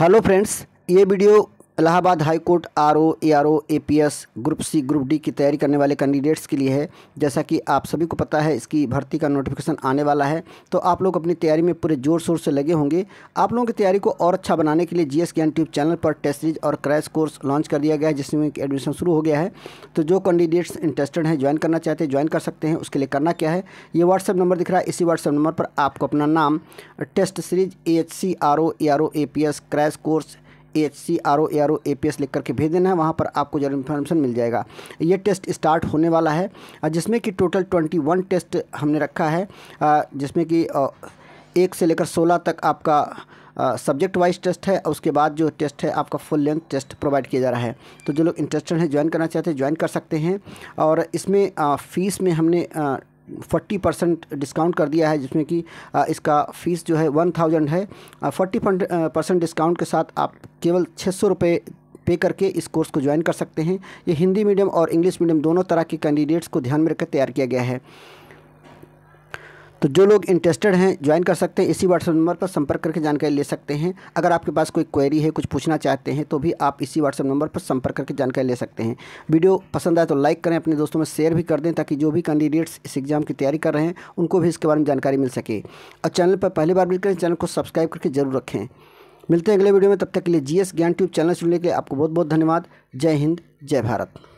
hello friends ये video Allahabad high court R O A R O A P S group C group D की तैयारी करने वाले candidates के लिए है जैसा कि आप सभी को पता है इसकी भर्ती का नोटिफिकेशन आने वाला है तो आप लोग अपनी तैयारी में पूरे जोर शोर से लगे होंगे आप लोगों की तैयारी को और अच्छा बनाने के लिए G S Gyan tube channel पर टेस्ट सीरीज और क्रैश कोर्स लॉन्च कर दिया गया है जिसमें एडमिशन शुरू हो गया है तो जो कैंडिडेट्स इंटरेस्टेड हैं ज्वाइन करना चाहते हैं ज्वाइन कर सकते हैं उसके लिए करना क्या है ये व्हाट्सअप नंबर दिख रहा है इसी व्हाट्सअप नंबर पर आपको अपना नाम test series A H C R O A R O A P S crash course H C R O A R O A P S लिख करके भेज देना है वहाँ पर आपको जरूर इन्फॉर्मेशन मिल जाएगा ये टेस्ट स्टार्ट होने वाला है जिसमें कि टोटल ट्वेंटी वन टेस्ट हमने रखा है जिसमें कि एक से लेकर सोलह तक आपका सब्जेक्ट वाइज टेस्ट है उसके बाद जो टेस्ट है आपका फुल लेंथ टेस्ट प्रोवाइड किया जा रहा है तो जो लोग इंटरेस्टेड हैं ज्वाइन करना चाहते हैं ज्वाइन कर सकते हैं और इसमें फ़ीस में हमने फोर्टी परसेंट डिस्काउंट कर दिया है जिसमें कि इसका फ़ीस जो है वन थाउजेंड है फोर्टी परसेंट डिस्काउंट के साथ आप केवल छः सौ रुपये पे करके इस कोर्स को ज्वाइन कर सकते हैं ये हिंदी मीडियम और इंग्लिश मीडियम दोनों तरह के कैंडिडेट्स को ध्यान में रखकर तैयार किया गया है तो जो लोग इंटरेस्टेड हैं ज्वाइन कर सकते हैं इसी व्हाट्सएप नंबर पर संपर्क करके जानकारी ले सकते हैं अगर आपके पास कोई क्वेरी है कुछ पूछना चाहते हैं तो भी आप इसी व्हाट्सएप नंबर पर संपर्क करके जानकारी ले सकते हैं वीडियो पसंद आए तो लाइक करें अपने दोस्तों में शेयर भी कर दें ताकि जो भी कैंडिडेट्स इस एग्ज़ाम की तैयारी कर रहे हैं उनको भी इसके बारे में जानकारी मिल सके और चैनल पर पहली बार मिल करें चैनल को सब्सक्राइब करके जरूर रखें मिलते हैं अगले वीडियो में तब तक के लिए जीएस ज्ञान ट्यूब चैनल सुनने के लिए आपको बहुत बहुत धन्यवाद जय हिंद जय भारत